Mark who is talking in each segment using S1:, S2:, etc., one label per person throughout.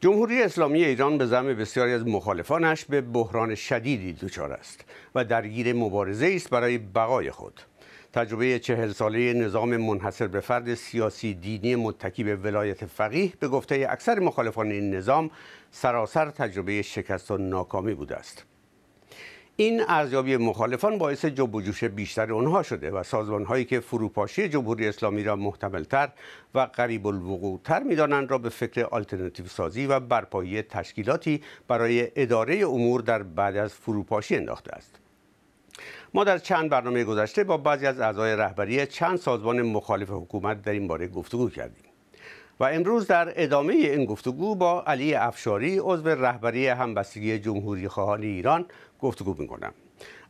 S1: جمهوری اسلامی ایران به زمه بسیاری از مخالفانش به بحران شدیدی دچار است و درگیر مبارزه است برای بقای خود تجربه چهل ساله نظام منحصر به فرد سیاسی دینی متکی به ولایت فقیه به گفته اکثر مخالفان این نظام سراسر تجربه شکست و ناکامی بوده است این ارزیابی مخالفان باعث جنب و جوش بیشتر آنها شده و سازمان هایی که فروپاشی جمهوری اسلامی را محتملتر و قریب می دانند را به فکر آلترناتیو سازی و برپایی تشکیلاتی برای اداره امور در بعد از فروپاشی انداخته است ما در چند برنامه گذشته با بعضی از اعضای رهبری چند سازمان مخالف حکومت در این باره گفتگو کردیم و امروز در ادامه این گفتگو با علی افشاری عضو رهبری همبستگی جمهوری خواهان ایران گفتگو میکنم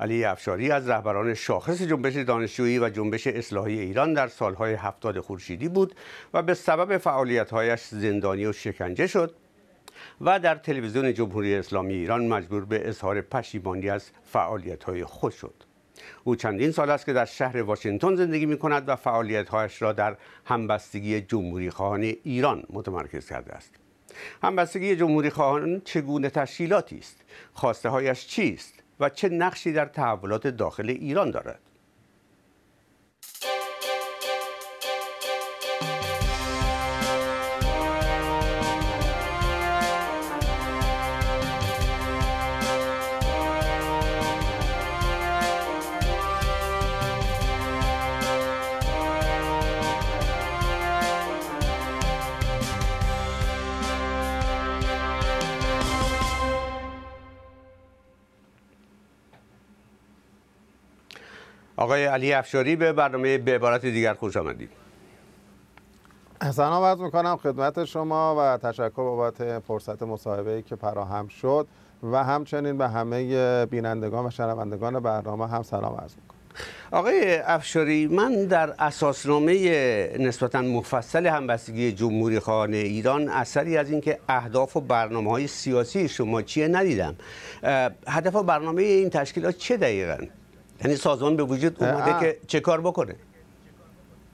S1: علی افشاری از رهبران شاخص جنبش دانشجویی و جنبش اصلاحی ایران در سالهای هفتاد خورشیدی بود و به سبب فعالیتهایش زندانی و شکنجه شد و در تلویزیون جمهوری اسلامی ایران مجبور به اظهار پشیمانی از فعالیتهای خود شد او چندین سال است که در شهر واشنگتن زندگی می کند و فعالیت هایش را در همبستگی جمهوری خواهان ایران متمرکز کرده است. همبستگی جمهوری خواهان چگونه تشکیلاتی است؟ خواسته هایش چیست؟ و چه نقشی در تحولات داخل ایران دارد؟ آقای علی افشاری به برنامه به عبارت دیگر خوش آمدید
S2: سلام عرض میکنم خدمت شما و تشکر بابت فرصت مصاحبه که فراهم شد و همچنین به همه بینندگان و شنوندگان برنامه هم سلام عرض میکنم
S1: آقای افشاری من در اساسنامه نسبتا مفصل همبستگی جمهوری خانه ایران اثری از اینکه اهداف و برنامه های سیاسی شما چیه ندیدم هدف و برنامه این تشکیلات
S2: چه دقیقاً یعنی سازمان به وجود اومده که
S1: چه کار بکنه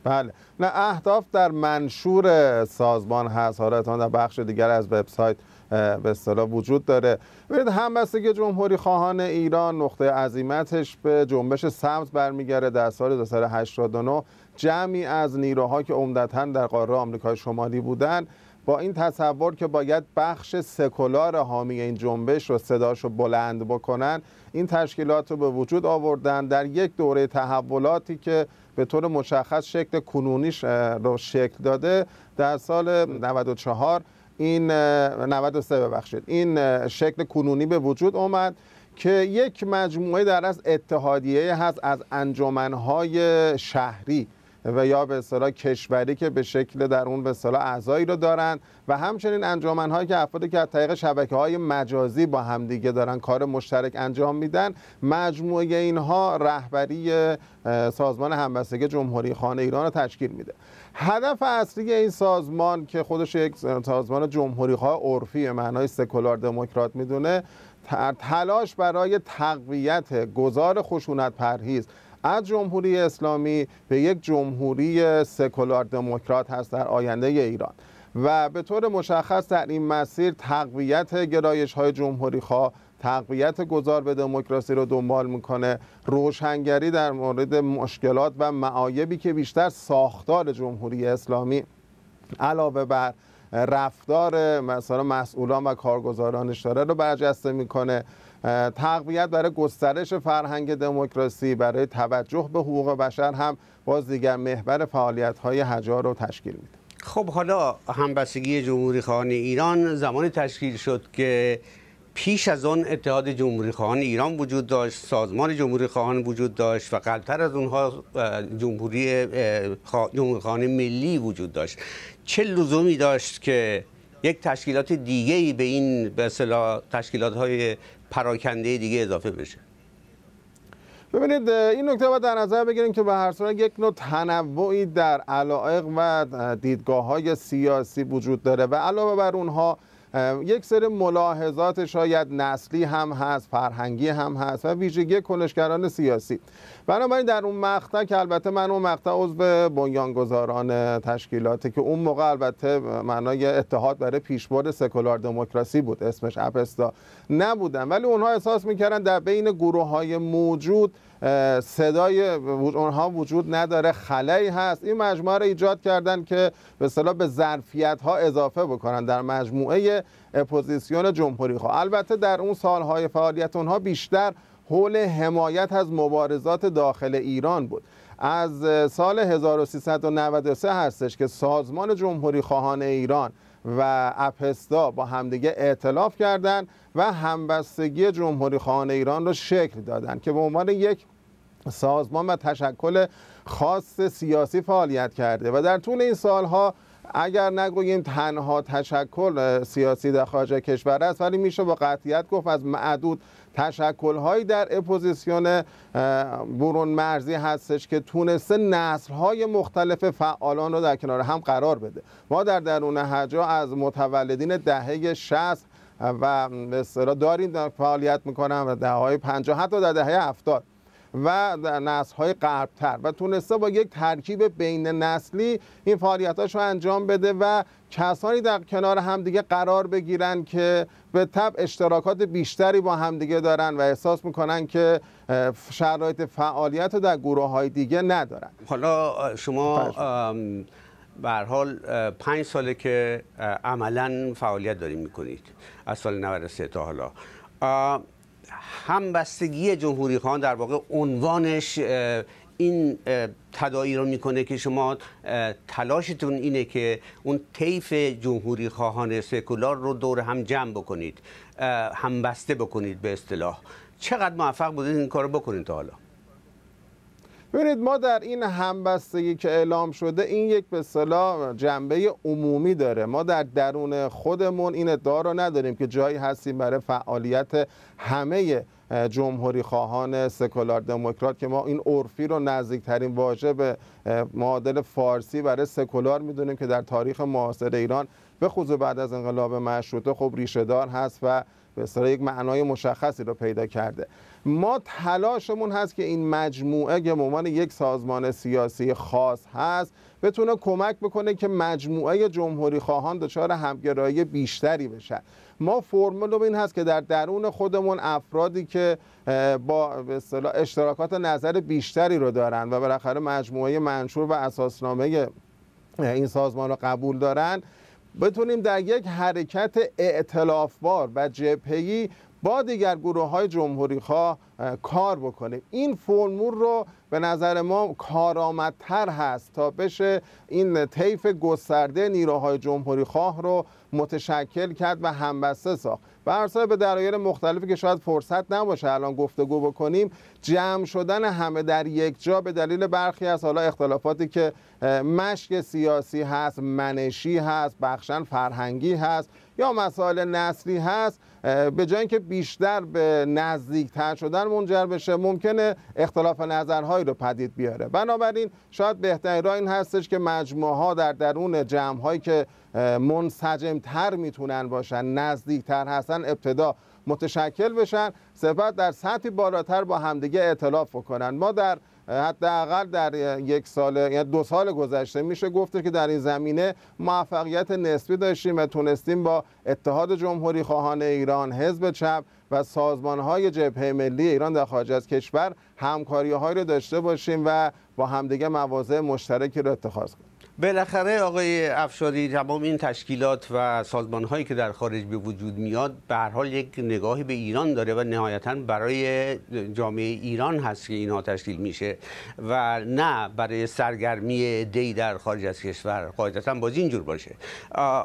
S2: بله نه اهداف در منشور سازمان هست حالا در بخش دیگر از وبسایت به اصطلاح وجود داره ببینید همبستگی جمهوری خواهان ایران نقطه عظیمتش به جنبش سمت برمیگرده در سال 1989 جمعی از نیروها که عمدتا در قاره آمریکای شمالی بودن با این تصور که باید بخش سکولار حامی این جنبش رو صداش رو بلند بکنن این تشکیلات رو به وجود آوردن در یک دوره تحولاتی که به طور مشخص شکل کنونیش رو شکل داده در سال 94 این 93 ببخشید این شکل کنونی به وجود اومد که یک مجموعه در از اتحادیه هست از انجمنهای شهری و یا به اصطلاح کشوری که به شکل در اون به اصطلاح اعضایی رو دارن و همچنین هایی که افرادی که از طریق های مجازی با همدیگه دارن کار مشترک انجام میدن مجموعه اینها رهبری سازمان همبستگی جمهوری خانه ایران رو تشکیل میده هدف اصلی این سازمان که خودش یک سازمان جمهوری خواه عرفی معنای سکولار دموکرات میدونه تلاش برای تقویت گذار خشونت پرهیز از جمهوری اسلامی به یک جمهوری سکولار دموکرات هست در آینده ایران و به طور مشخص در این مسیر تقویت گرایش های جمهوری خواه تقویت گذار به دموکراسی رو دنبال میکنه روشنگری در مورد مشکلات و معایبی که بیشتر ساختار جمهوری اسلامی علاوه بر رفتار مثلا مسئولان و کارگزارانش داره رو برجسته میکنه تقویت برای گسترش فرهنگ دموکراسی برای توجه به حقوق بشر هم باز دیگر محور فعالیت های هجار رو تشکیل میده
S1: خب حالا همبستگی جمهوری خواهان ایران زمانی تشکیل شد که پیش از آن اتحاد جمهوری خواهان ایران وجود داشت سازمان جمهوری خواهان وجود داشت و قبلتر از اونها جمهوری خواهان ملی وجود داشت چه لزومی داشت که یک تشکیلات دیگه ای به این به تشکیلات های پراکنده دیگه اضافه بشه
S2: ببینید این نکته باید در نظر بگیریم که به هر صورت یک نوع تنوعی در علائق و دیدگاه های سیاسی وجود داره و علاوه بر اونها یک سری ملاحظات شاید نسلی هم هست فرهنگی هم هست و ویژگی کنشگران سیاسی بنابراین در اون مقطع که البته من اون مقطع عضو بنیانگذاران تشکیلاته که اون موقع البته معنای اتحاد برای پیشبرد سکولار دموکراسی بود اسمش اپستا نبودن ولی اونها احساس میکردن در بین گروه های موجود صدای اونها وجود نداره خلایی هست این مجموعه رو ایجاد کردن که به صلاح به ظرفیت ها اضافه بکنن در مجموعه اپوزیسیون جمهوری خواه البته در اون سالهای فعالیت اونها بیشتر حول حمایت از مبارزات داخل ایران بود از سال 1393 هستش که سازمان جمهوری خواهان ایران و اپستا با همدیگه اعتلاف کردند و همبستگی جمهوری خواهان ایران را شکل دادند که به عنوان یک سازمان و تشکل خاص سیاسی فعالیت کرده و در طول این سالها اگر نگوییم تنها تشکل سیاسی در خارج کشور است ولی میشه با قطعیت گفت از معدود تشکلهایی در اپوزیسیون برون مرزی هستش که تونسته نسلهای مختلف فعالان رو در کنار هم قرار بده ما در درون هجا از متولدین دهه 60 و به داریم در فعالیت میکنم و دهه های 50 حتی در دهه 70 و نسل های قربتر و تونسته با یک ترکیب بین نسلی این هاش رو انجام بده و کسانی در کنار همدیگه قرار بگیرن که به تب اشتراکات بیشتری با همدیگه دارن و احساس میکنن که شرایط فعالیت رو در گروه های دیگه ندارن حالا شما
S1: بله. به حال پنج ساله که عملا فعالیت داریم میکنید از سال 93 تا حالا همبستگی جمهوری خان در واقع عنوانش این تدایی رو میکنه که شما تلاشتون اینه که اون طیف جمهوری خواهان سکولار رو دور هم جمع بکنید همبسته بکنید به اصطلاح چقدر موفق بودید این کار رو بکنید تا حالا
S2: ببینید ما در این همبستگی که اعلام شده این یک به صلاح جنبه عمومی داره ما در درون خودمون این ادعا رو نداریم که جایی هستیم برای فعالیت همه جمهوری خواهان سکولار دموکرات که ما این عرفی رو نزدیکترین واژه به معادل فارسی برای سکولار میدونیم که در تاریخ معاصر ایران به خصوص بعد از انقلاب مشروطه خب دار هست و به یک معنای مشخصی رو پیدا کرده ما تلاشمون هست که این مجموعه که به عنوان یک سازمان سیاسی خاص هست بتونه کمک بکنه که مجموعه جمهوری خواهان دچار همگرایی بیشتری بشه ما فرمول این هست که در درون خودمون افرادی که با اشتراکات نظر بیشتری رو دارن و بالاخره مجموعه منشور و اساسنامه این سازمان رو قبول دارن بتونیم در یک حرکت اعتلافبار و جبهه‌ای با دیگر گروه های جمهوری کار بکنیم این فرمول رو به نظر ما کارآمدتر هست تا بشه این طیف گسترده نیروهای جمهوری خواه رو متشکل کرد و همبسته ساخت و به درایر مختلفی که شاید فرصت نباشه الان گفتگو بکنیم جمع شدن همه در یک جا به دلیل برخی از حالا اختلافاتی که مشک سیاسی هست منشی هست بخشن فرهنگی هست یا مسائل نسلی هست به جای اینکه بیشتر به نزدیکتر شدن منجر بشه ممکنه اختلاف نظرهایی رو پدید بیاره بنابراین شاید بهترین راه این هستش که مجموعه ها در درون جمع هایی که منسجمتر میتونن باشن نزدیکتر هستن ابتدا متشکل بشن سپس در سطحی بالاتر با همدیگه اعتلاف بکنن ما در حداقل در یک سال یا یعنی دو سال گذشته میشه گفته که در این زمینه موفقیت نسبی داشتیم و تونستیم با اتحاد جمهوری خواهان ایران حزب چپ و سازمان های جبهه ملی ایران در خارج از کشور همکاری هایی رو داشته باشیم و با همدیگه مواضع مشترکی رو اتخاذ کنیم
S1: بالاخره آقای افشاری تمام این تشکیلات و سازمان هایی که در خارج به وجود میاد به هر حال یک نگاهی به ایران داره و نهایتا برای جامعه ایران هست که اینها تشکیل میشه و نه برای سرگرمی دی در خارج از کشور قاعدتا باز اینجور باشه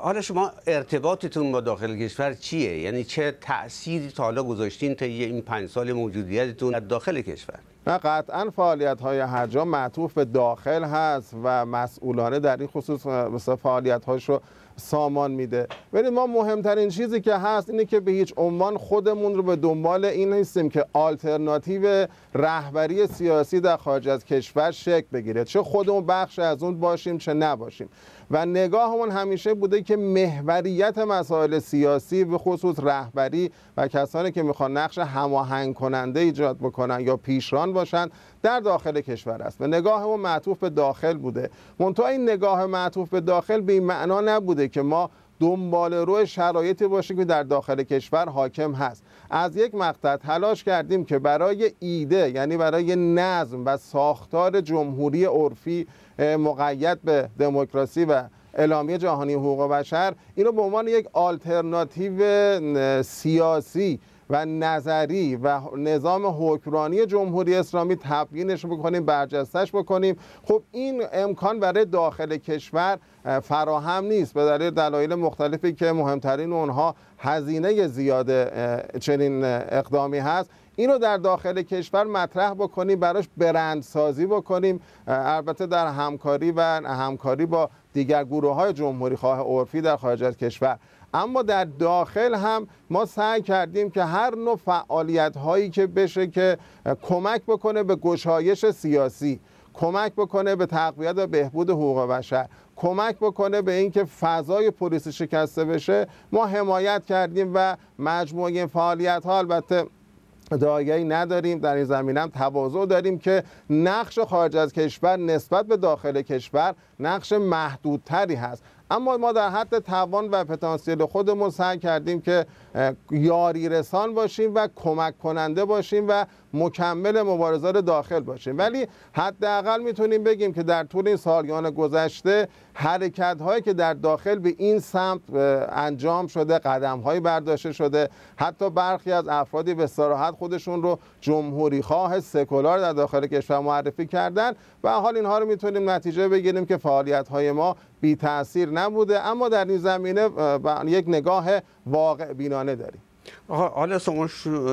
S1: حالا شما ارتباطتون با داخل کشور چیه یعنی چه تأثیری تا حالا گذاشتین تا این پنج سال موجودیتتون در داخل کشور
S2: و قطعا فعالیت های حجا معطوف به داخل هست و مسئولانه در این خصوص فعالیت هاش رو سامان میده ولی ما مهمترین چیزی که هست اینه که به هیچ عنوان خودمون رو به دنبال این نیستیم که آلترناتیو رهبری سیاسی در خارج از کشور شکل بگیره چه خودمون بخش از اون باشیم چه نباشیم و نگاهمون همیشه بوده که محوریت مسائل سیاسی به خصوص رهبری و کسانی که میخوان نقش هماهنگ کننده ایجاد بکنن یا پیشران باشن در داخل کشور است و نگاه ما معطوف به داخل بوده منتها این نگاه معطوف به داخل به این معنا نبوده که ما دنبال روی شرایطی باشیم که در داخل کشور حاکم هست از یک مقطع تلاش کردیم که برای ایده یعنی برای نظم و ساختار جمهوری عرفی مقید به دموکراسی و اعلامیه جهانی حقوق بشر اینو به عنوان یک آلترناتیو سیاسی و نظری و نظام حکمرانی جمهوری اسلامی تبیینش بکنیم برجستش بکنیم خب این امکان برای داخل کشور فراهم نیست به دلیل دلایل مختلفی که مهمترین اونها هزینه زیاد چنین اقدامی هست اینو در داخل کشور مطرح بکنیم براش برندسازی بکنیم البته در همکاری و همکاری با دیگر گروه های جمهوری خواه عرفی در خارج از کشور اما در داخل هم ما سعی کردیم که هر نوع فعالیت هایی که بشه که کمک بکنه به گشایش سیاسی کمک بکنه به تقویت و بهبود حقوق بشر کمک بکنه به اینکه فضای پلیسی شکسته بشه ما حمایت کردیم و مجموعه فعالیت ها البته دایگی نداریم در این زمینه هم تواضع داریم که نقش خارج از کشور نسبت به داخل کشور نقش محدودتری هست اما ما در حد توان و پتانسیل خودمون سعی کردیم که یاری رسان باشیم و کمک کننده باشیم و مکمل مبارزات داخل باشیم ولی حداقل میتونیم بگیم که در طول این سالیان گذشته حرکت هایی که در داخل به این سمت انجام شده قدم برداشته شده حتی برخی از افرادی به صراحت خودشون رو جمهوری خواه سکولار در داخل کشور معرفی کردن و حال اینها رو میتونیم نتیجه بگیریم که فعالیت های ما بی تاثیر نبوده اما در این زمینه یک نگاه واقع بینانه داریم
S1: حالا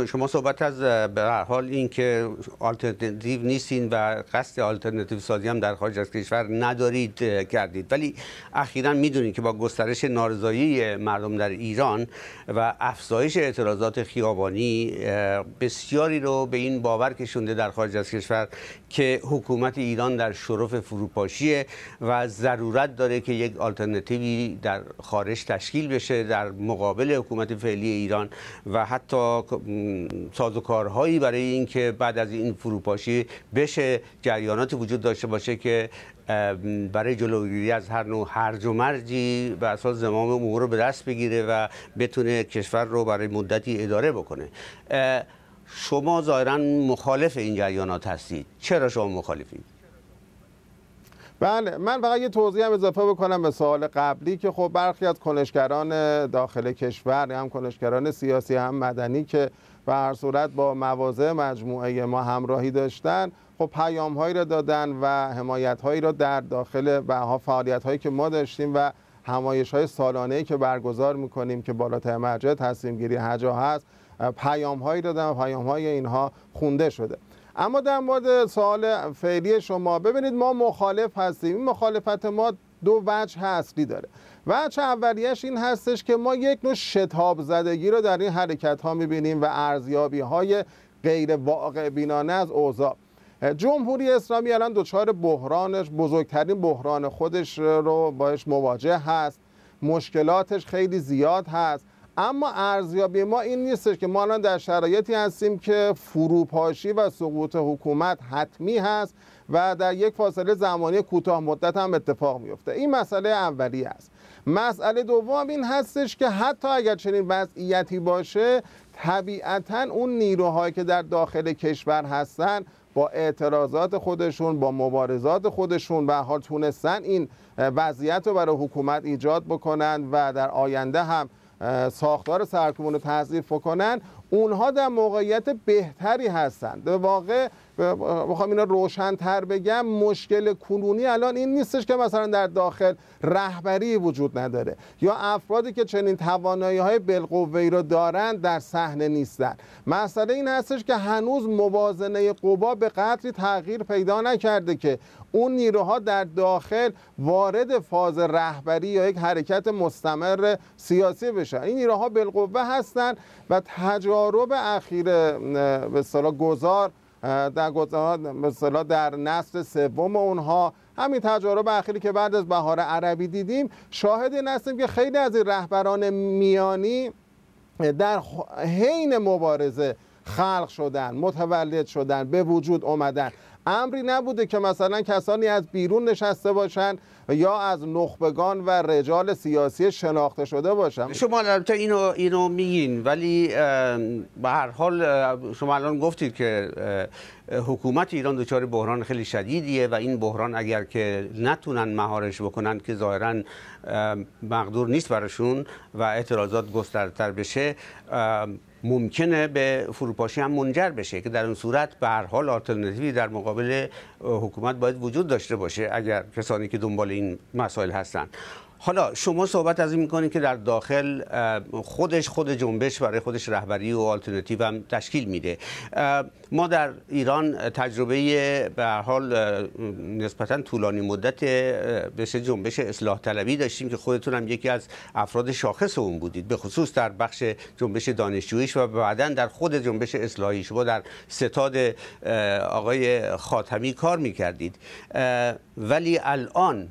S1: شما صحبت از به هر حال این که آلترناتیو نیستین و قصد آلترناتیو سازی هم در خارج از کشور ندارید کردید ولی اخیرا میدونید که با گسترش نارضایی مردم در ایران و افزایش اعتراضات خیابانی بسیاری رو به این باور کشونده در خارج از کشور که حکومت ایران در شرف فروپاشیه و ضرورت داره که یک آلترناتیوی در خارج تشکیل بشه در مقابل حکومت فعلی ایران و حتی سازوکارهایی برای اینکه بعد از این فروپاشی بشه جریاناتی وجود داشته باشه که برای جلوگیری از هر نوع هرج و مرجی به اساس زمام امور رو به دست بگیره و بتونه کشور رو برای مدتی اداره بکنه شما ظاهرا مخالف این جریانات هستید چرا شما مخالفید
S2: بله من فقط یه توضیح هم اضافه بکنم به سوال قبلی که خب برخی از کنشگران داخل کشور هم کنشگران سیاسی هم مدنی که به هر صورت با مواضع مجموعه ما همراهی داشتن خب پیام هایی را دادن و حمایت هایی را در داخل بها فعالیت هایی که ما داشتیم و همایش های سالانه که برگزار میکنیم که بالاتر مرجع تصمیم گیری هجا هست پیام هایی دادن و پیام های اینها خونده شده اما در مورد سوال فعلی شما ببینید ما مخالف هستیم این مخالفت ما دو وجه اصلی داره وجه اولیش این هستش که ما یک نوع شتاب زدگی رو در این حرکت ها میبینیم و ارزیابی های غیر واقع بینانه از اوضاع جمهوری اسلامی الان دچار بحرانش بزرگترین بحران خودش رو باش مواجه هست مشکلاتش خیلی زیاد هست اما ارزیابی ما این نیستش که ما الان در شرایطی هستیم که فروپاشی و سقوط حکومت حتمی هست و در یک فاصله زمانی کوتاه مدت هم اتفاق میفته این مسئله اولی است مسئله دوم این هستش که حتی اگر چنین وضعیتی باشه طبیعتا اون نیروهایی که در داخل کشور هستن با اعتراضات خودشون با مبارزات خودشون به حال تونستن این وضعیت رو برای حکومت ایجاد بکنن و در آینده هم ساختار سرکومون رو تضعیف بکنن اونها در موقعیت بهتری هستند به واقع میخوام اینا تر بگم مشکل کنونی الان این نیستش که مثلا در داخل رهبری وجود نداره یا افرادی که چنین توانایی های بالقوه رو دارند در صحنه نیستند مسئله این هستش که هنوز موازنه قبا به قدری تغییر پیدا نکرده که اون نیروها در داخل وارد فاز رهبری یا یک حرکت مستمر سیاسی بشن این نیروها بالقوه هستند و تجارب اخیر به اصطلاح گذار در گذار مثلا در نسل سوم اونها همین تجارب اخیری که بعد از بهار عربی دیدیم شاهد این هستیم که خیلی از این رهبران میانی در حین مبارزه خلق شدن متولد شدن به وجود اومدن امری نبوده که مثلا کسانی از بیرون نشسته باشند یا از نخبگان و رجال سیاسی شناخته شده باشن
S1: شما البته اینو اینو میگین ولی به هر حال شما الان گفتید که حکومت ایران دچار بحران خیلی شدیدیه و این بحران اگر که نتونن مهارش بکنن که ظاهرا مقدور نیست براشون و اعتراضات گسترتر بشه ممکنه به فروپاشی هم منجر بشه که در اون صورت به هر حال آلترناتیوی در مقابل حکومت باید وجود داشته باشه اگر کسانی که دنبال این مسائل هستند حالا شما صحبت از این میکنید که در داخل خودش خود جنبش برای خودش رهبری و آلترناتیو هم تشکیل میده ما در ایران تجربه به حال نسبتا طولانی مدت به جنبش اصلاح طلبی داشتیم که خودتون هم یکی از افراد شاخص اون بودید به خصوص در بخش جنبش دانشجویش و بعدا در خود جنبش اصلاحی شما در ستاد آقای خاتمی کار میکردید ولی الان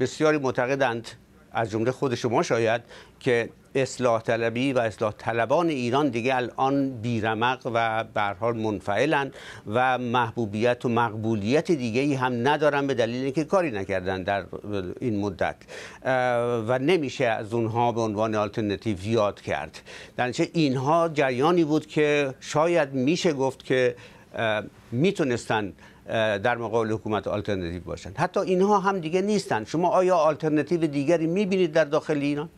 S1: بسیاری معتقدند از جمله خود شما شاید که اصلاح طلبی و اصلاح طلبان ایران دیگه الان بیرمق و به حال و محبوبیت و مقبولیت دیگه ای هم ندارن به دلیل اینکه کاری نکردن در این مدت و نمیشه از اونها به عنوان آلترناتیو یاد کرد در اینها جریانی بود که شاید میشه گفت که میتونستن در مقابل حکومت آلترناتیو باشند حتی اینها هم دیگه نیستند شما آیا آلترناتیو دیگری میبینید در داخل ایران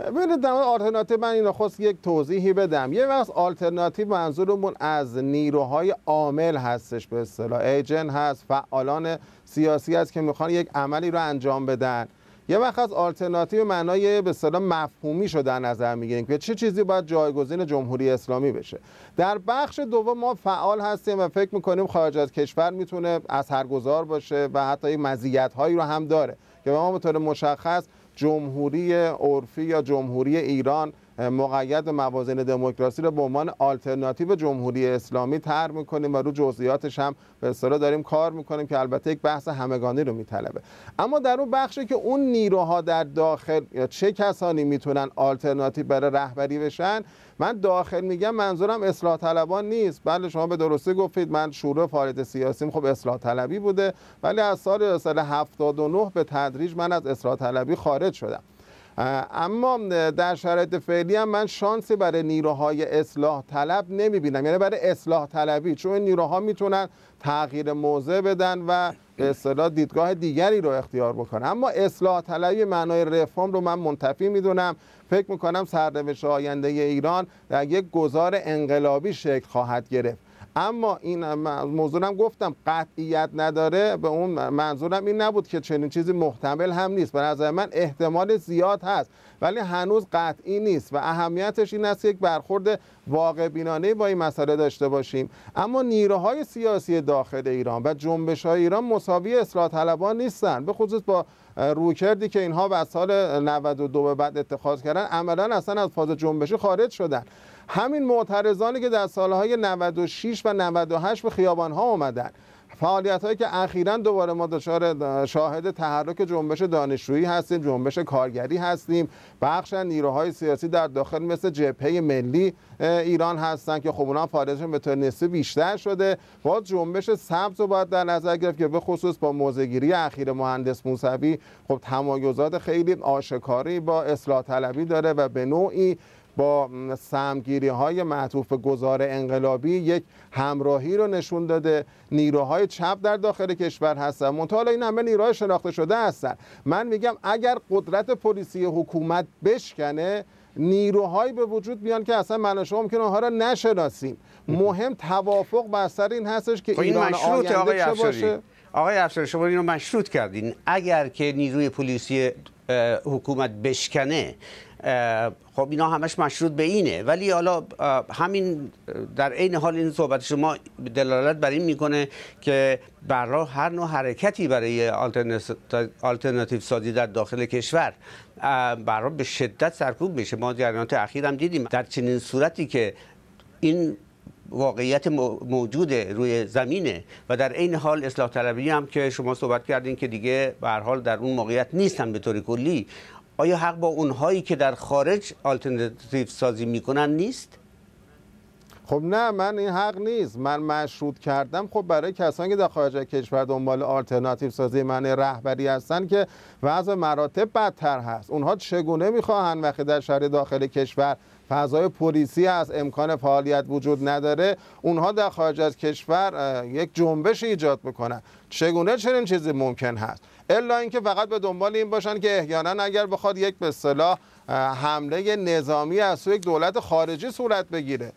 S2: ببینید در آلترناتیو من این خواست یک توضیحی بدم یه وقت آلترناتیو منظورمون از نیروهای عامل هستش به اصطلاح ایجن هست فعالان سیاسی هست که میخوان یک عملی رو انجام بدن یه وقت از آلترناتیو معنای به اصطلاح مفهومی شده در نظر میگیریم که چه چیزی باید جایگزین جمهوری اسلامی بشه در بخش دوم ما فعال هستیم و فکر میکنیم خارج از کشور میتونه اثرگذار باشه و حتی مزیت هایی رو هم داره که به ما به طور مشخص جمهوری عرفی یا جمهوری ایران مقید به موازین دموکراسی رو به عنوان آلترناتیو جمهوری اسلامی طرح میکنیم و رو جزئیاتش هم به اصطلاح داریم کار میکنیم که البته یک بحث همگانی رو میطلبه اما در اون بخشی که اون نیروها در داخل یا چه کسانی میتونن آلترناتیو برای رهبری بشن من داخل میگم منظورم اصلاح طلبان نیست بله شما به درستی گفتید من شروع فعالیت سیاسیم خب اصلاح طلبی بوده ولی از سال سال 79 به تدریج من از اصلاح طلبی خارج شدم اما در شرایط فعلی هم من شانسی برای نیروهای اصلاح طلب نمیبینم یعنی برای اصلاح طلبی چون این نیروها میتونن تغییر موضع بدن و به دیدگاه دیگری رو اختیار بکنن اما اصلاح طلبی معنای رفرم رو من منتفی میدونم فکر میکنم سرنوشت آینده ایران در یک گذار انقلابی شکل خواهد گرفت اما این موضوعم گفتم قطعیت نداره به اون منظورم این نبود که چنین چیزی محتمل هم نیست به نظر من احتمال زیاد هست ولی هنوز قطعی نیست و اهمیتش این است یک برخورد واقع بینانه با این مسئله داشته باشیم اما نیروهای سیاسی داخل ایران و جنبش های ایران مساوی اصلاح طلبان نیستن به خصوص با روکردی که اینها از سال 92 به بعد اتخاذ کردن عملا اصلا از فاز جنبشی خارج شدن همین معترضانی که در سالهای 96 و 98 به خیابان ها اومدن فعالیت که اخیرا دوباره ما دچار شاهد تحرک جنبش دانشجویی هستیم جنبش کارگری هستیم بخش نیروهای سیاسی در داخل مثل جبهه ملی ایران هستن که خب اونها فعالیتشون به طور بیشتر شده باز جنبش سبز رو باید در نظر گرفت که به خصوص با موزگیری اخیر مهندس موسوی خب تمایزات خیلی آشکاری با اصلاح طلبی داره و به نوعی با سمگیری های معطوف به انقلابی یک همراهی رو نشون داده نیروهای چپ در داخل کشور هستن مطالعه این همه نیروهای شناخته شده هستن من میگم اگر قدرت پلیسی حکومت بشکنه نیروهای به وجود بیان که اصلا من شما ممکنه اونها را نشناسیم مهم توافق بر سر این هستش که خب این مشروط آقای افشاری
S1: آقای افشاری شما اینو مشروط کردین اگر که نیروی پلیسی حکومت بشکنه خب اینا همش مشروط به اینه ولی حالا همین در عین حال این صحبت شما دلالت بر این میکنه که برای هر نوع حرکتی برای آلترناتیو سازی در داخل کشور برای به شدت سرکوب میشه ما جریانات اخیر هم دیدیم در چنین صورتی که این واقعیت موجود روی زمینه و در این حال اصلاح طلبی هم که شما صحبت کردین که دیگه به حال در اون موقعیت نیستن به طور کلی آیا حق با اونهایی که در
S2: خارج آلترناتیو سازی میکنن نیست خب نه من این حق نیست من مشروط کردم خب برای کسانی که در خارج کشور دنبال آلترناتیو سازی من رهبری هستن که وضع مراتب بدتر هست اونها چگونه میخواهن وقتی در شهر داخل کشور فضای پلیسی از امکان فعالیت وجود نداره اونها در خارج از کشور یک جنبش ایجاد بکنن چگونه چنین چیزی ممکن هست الا اینکه فقط به دنبال این باشن که احیانا اگر بخواد یک به صلاح حمله نظامی از سوی یک دولت خارجی صورت بگیره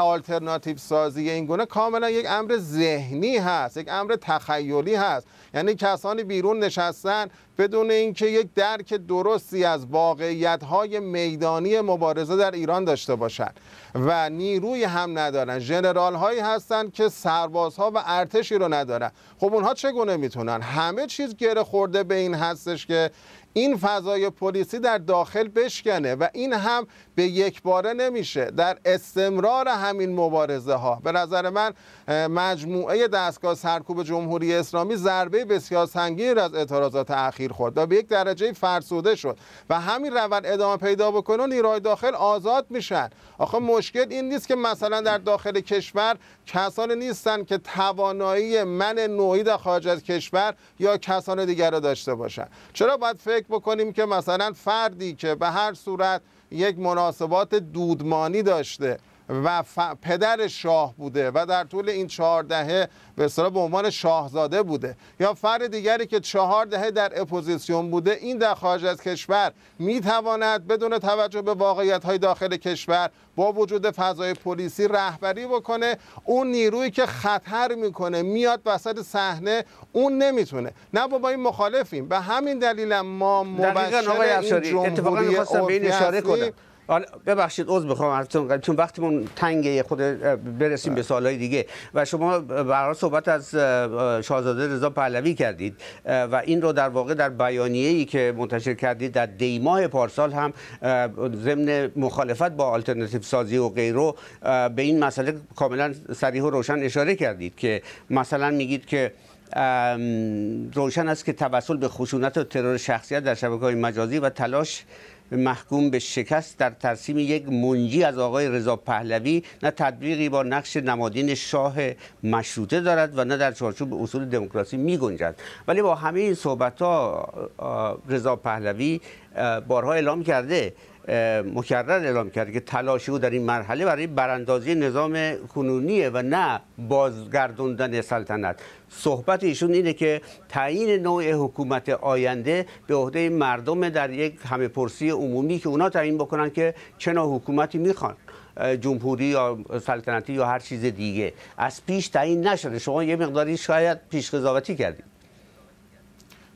S2: آلترناتیو سازی این گونه کاملا یک امر ذهنی هست یک امر تخیلی هست یعنی کسانی بیرون نشستن بدون اینکه یک درک درستی از واقعیت های میدانی مبارزه در ایران داشته باشند و نیروی هم ندارن ژنرال هایی هستند که سربازها و ارتشی رو ندارن خب اونها چگونه میتونن همه چیز گره خورده به این هستش که این فضای پلیسی در داخل بشکنه و این هم به یک باره نمیشه در استمرار همین مبارزه ها به نظر من مجموعه دستگاه سرکوب جمهوری اسلامی ضربه بسیار سنگین از اعتراضات اخیر خورد و به یک درجه فرسوده شد و همین روند ادامه پیدا بکنه نیروهای داخل آزاد میشن آخه مشکل این نیست که مثلا در داخل کشور کسانی نیستن که توانایی من نوعی در خارج از کشور یا کسان دیگر را داشته باشن چرا باید فکر بکنیم که مثلا فردی که به هر صورت یک مناسبات دودمانی داشته و پدر شاه بوده و در طول این چهار دهه به اصطلاح به عنوان شاهزاده بوده یا فر دیگری که چهار دهه در اپوزیسیون بوده این در خارج از کشور میتواند بدون توجه به واقعیت های داخل کشور با وجود فضای پلیسی رهبری بکنه اون نیرویی که خطر میکنه میاد وسط صحنه اون نمیتونه نه با این مخالفیم به همین دلیل ما مبشر این جمهوری اتفاقا به این اشاره کنم
S1: حالا ببخشید عذر میخوام حرفتون چون وقتیمون تنگه خود برسیم به بله. سالهای دیگه و شما برای صحبت از شاهزاده رضا پهلوی کردید و این رو در واقع در بیانیه ای که منتشر کردید در دیماه پارسال هم ضمن مخالفت با آلترناتیو سازی و غیره به این مسئله کاملا صریح و روشن اشاره کردید که مثلا میگید که روشن است که توسل به خشونت و ترور شخصیت در شبکه های مجازی و تلاش محکوم به شکست در ترسیم یک منجی از آقای رضا پهلوی نه تدبیقی با نقش نمادین شاه مشروطه دارد و نه در چارچوب اصول دموکراسی می گنجد ولی با همه این صحبت ها رضا پهلوی بارها اعلام کرده مکرر اعلام کرد که تلاشی او در این مرحله برای براندازی نظام کنونیه و نه بازگردوندن سلطنت صحبت ایشون اینه که تعیین نوع حکومت آینده به عهده مردم در یک همه پرسی عمومی که اونا تعیین بکنن که چه نوع حکومتی میخوان جمهوری یا سلطنتی یا هر چیز دیگه از پیش تعیین نشده شما یه مقداری شاید پیش قضاوتی کردید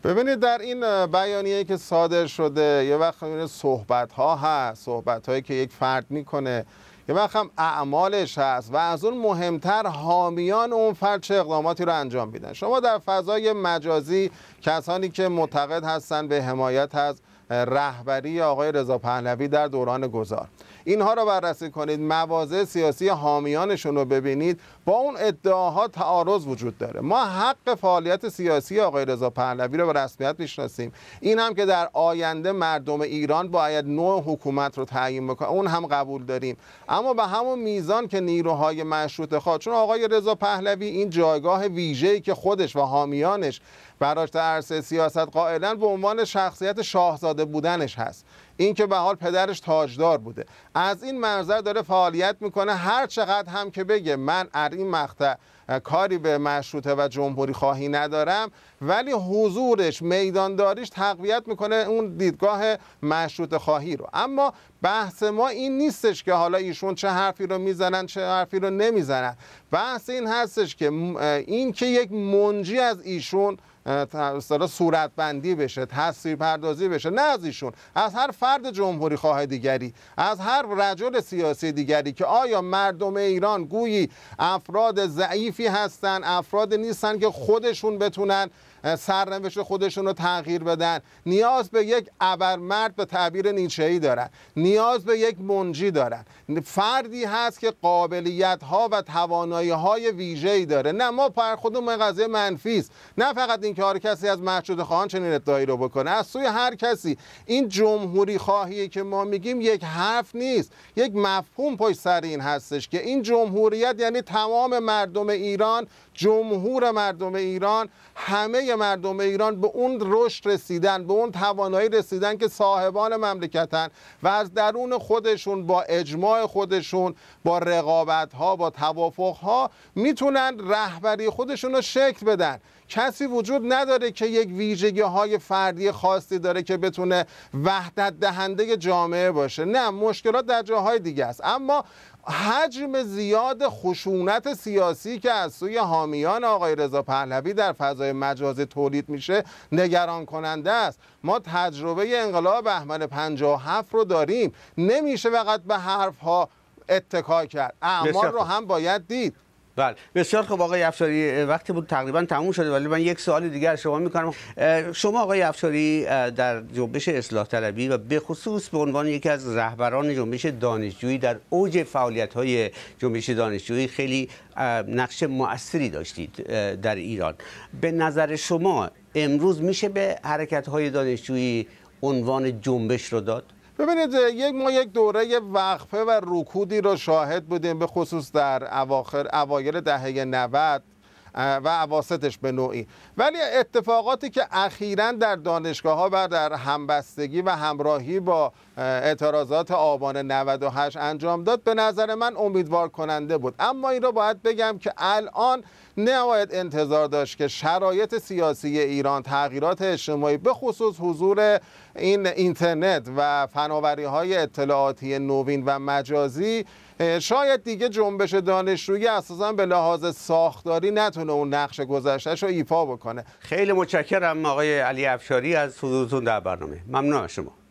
S2: ببینید در این بیانیه که صادر شده یه وقت این صحبت ها هست صحبت که یک فرد میکنه یه وقت هم اعمالش هست و از اون مهمتر حامیان اون فرد چه اقداماتی رو انجام میدن شما در فضای مجازی کسانی که معتقد هستن به حمایت هست رهبری آقای رضا پهلوی در دوران گذار اینها رو بررسی کنید مواضع سیاسی حامیانشون رو ببینید با اون ادعاها تعارض وجود داره ما حق فعالیت سیاسی آقای رضا پهلوی رو به رسمیت میشناسیم این هم که در آینده مردم ایران باید نوع حکومت رو تعیین بکنه اون هم قبول داریم اما به همون میزان که نیروهای مشروط خواهد چون آقای رضا پهلوی این جایگاه ویژه‌ای که خودش و حامیانش براش در عرصه سیاست قائلا به عنوان شخصیت شاهزاده بودنش هست اینکه به حال پدرش تاجدار بوده از این منظر داره فعالیت میکنه هر چقدر هم که بگه من از این مقطع کاری به مشروطه و جمهوری خواهی ندارم ولی حضورش میدانداریش تقویت میکنه اون دیدگاه مشروط خواهی رو اما بحث ما این نیستش که حالا ایشون چه حرفی رو میزنن چه حرفی رو نمیزنن بحث این هستش که این یک منجی از ایشون صورت بندی بشه تصویر پردازی بشه نه از ایشون از هر فرد جمهوری خواه دیگری از هر رجل سیاسی دیگری که آیا مردم ایران گویی افراد ضعیفی هستند افراد نیستن که خودشون بتونن سرنوشت خودشون رو تغییر بدن نیاز به یک ابرمرد به تعبیر ای دارن نیاز به یک منجی دارن فردی هست که قابلیت ها و توانایی های ویژه‌ای داره نه ما پر خودمون قضیه منفی است نه فقط این کار کسی از محجود خواهان چنین ادعایی رو بکنه از سوی هر کسی این جمهوری خواهی که ما میگیم یک حرف نیست یک مفهوم پشت سر این هستش که این جمهوریت یعنی تمام مردم ایران جمهور مردم ایران همه مردم ایران به اون رشد رسیدن به اون توانایی رسیدن که صاحبان مملکتن و از درون خودشون با اجماع خودشون با رقابت ها با توافق ها میتونن رهبری خودشون رو شکل بدن کسی وجود نداره که یک ویژگی های فردی خاصی داره که بتونه وحدت دهنده جامعه باشه نه مشکلات در جاهای دیگه است اما حجم زیاد خشونت سیاسی که از سوی حامیان آقای رضا پهلوی در فضای مجازی تولید میشه نگران کننده است ما تجربه انقلاب احمد 57 رو داریم نمیشه فقط به حرف ها اتکا کرد اعمال رو هم باید
S1: دید بله بسیار خوب آقای افشاری وقتی بود تقریبا تموم شده ولی من یک سوال دیگر شما میکنم شما آقای افشاری در جنبش اصلاح طلبی و به خصوص به عنوان یکی از رهبران جنبش دانشجویی در اوج فعالیت های جنبش دانشجویی خیلی نقش مؤثری داشتید در ایران به نظر شما امروز میشه به حرکت های دانشجویی عنوان جنبش رو داد
S2: ببینید یک ما یک دوره وقفه و رکودی را شاهد بودیم به خصوص در اواخر اوایل دهه 90 و عواستش به نوعی ولی اتفاقاتی که اخیرا در دانشگاه ها و در همبستگی و همراهی با اعتراضات آبان 98 انجام داد به نظر من امیدوار کننده بود اما این را باید بگم که الان نهایت انتظار داشت که شرایط سیاسی ایران تغییرات اجتماعی به خصوص حضور این اینترنت و فناوری های اطلاعاتی نوین و مجازی شاید دیگه جنبش دانشجویی اساسا به لحاظ ساختاری نتونه اون نقش گذشتهش رو ایفا بکنه خیلی متشکرم
S1: آقای علی افشاری از حضورتون در برنامه ممنون شما